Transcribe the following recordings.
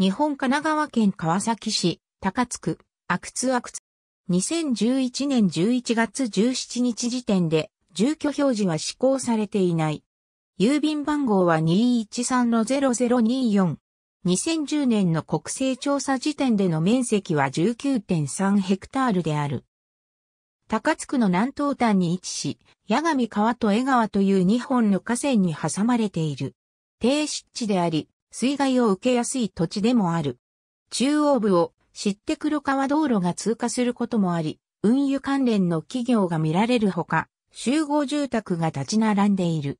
日本神奈川県川崎市、高津区、阿久津阿久津。2011年11月17日時点で、住居表示は施行されていない。郵便番号は213-0024。2010年の国勢調査時点での面積は19.3ヘクタールである。高津区の南東端に位置し、八神川と江川という2本の河川に挟まれている。低湿地であり、水害を受けやすい土地でもある。中央部を知って黒川道路が通過することもあり、運輸関連の企業が見られるほか、集合住宅が立ち並んでいる。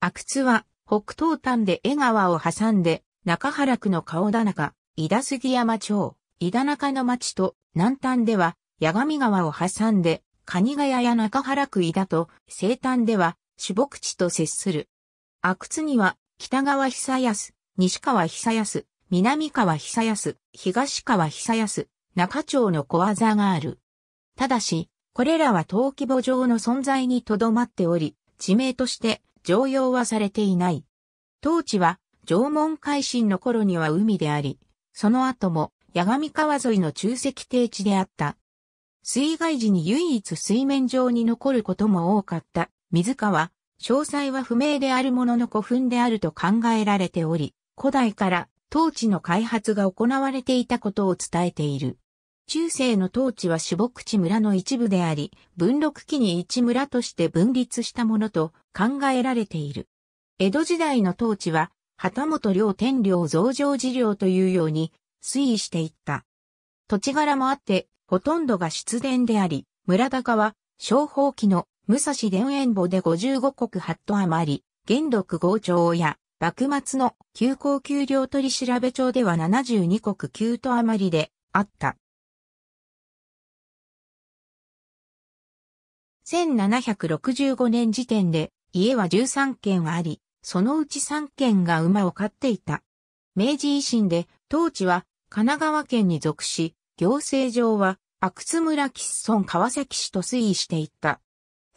阿久津は北東端で江川を挟んで、中原区の顔田中、井田杉山町、井田中の町と南端では八神川を挟んで、蟹ヶ谷や中原区井田と西端では主牧地と接する。阿久津には北川久康、西川久康、南川久康、東川久康、中町の小技がある。ただし、これらは登記簿上の存在にとどまっており、地名として常用はされていない。当地は縄文海進の頃には海であり、その後も八神川沿いの中石定地であった。水害時に唯一水面上に残ることも多かった水川、詳細は不明であるものの古墳であると考えられており、古代から当地の開発が行われていたことを伝えている。中世の当地は主牧地村の一部であり、文禄期に一村として分立したものと考えられている。江戸時代の当地は、旗本領天領増上寺領というように推移していった。土地柄もあって、ほとんどが出田であり、村高は、商法期の武蔵田園墓で55国8と余り、元禄豪長や幕末の旧高給料取調べ帳では72国9都余りであった。1765年時点で家は13軒あり、そのうち3軒が馬を飼っていた。明治維新で当地は神奈川県に属し、行政上は阿久津村吉村川崎市と推移していった。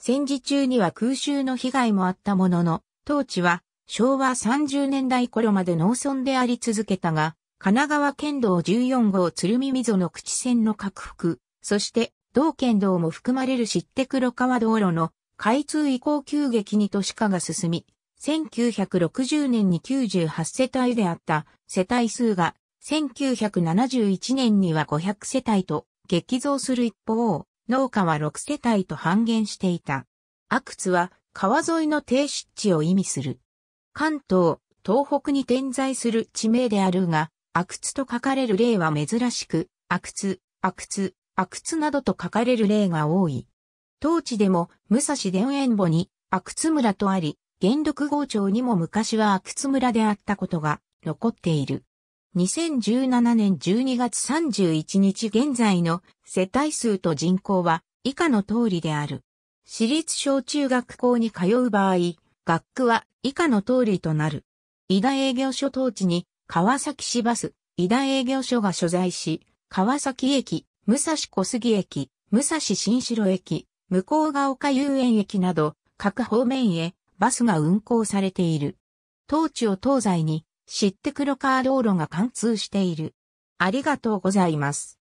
戦時中には空襲の被害もあったものの、当地は昭和30年代頃まで農村であり続けたが、神奈川県道14号鶴見溝の口線の拡幅、そして同県道も含まれる知って黒川道路の開通以降急激に都市化が進み、1960年に98世帯であった世帯数が1971年には500世帯と激増する一方、農家は6世帯と半減していた。阿久津は川沿いの低湿地を意味する。関東、東北に点在する地名であるが、阿久津と書かれる例は珍しく、阿久津、阿久津、阿久津などと書かれる例が多い。当地でも、武蔵田園墓に、阿久津村とあり、元禄郷町にも昔は阿久津村であったことが残っている。2017年12月31日現在の世帯数と人口は以下の通りである。私立小中学校に通う場合、学区は以下の通りとなる。井田営業所当地に川崎市バス、井田営業所が所在し、川崎駅、武蔵小杉駅、武蔵新城駅、向こうが丘遊園駅など各方面へバスが運行されている。当地を東西に、知って黒川道路が貫通している。ありがとうございます。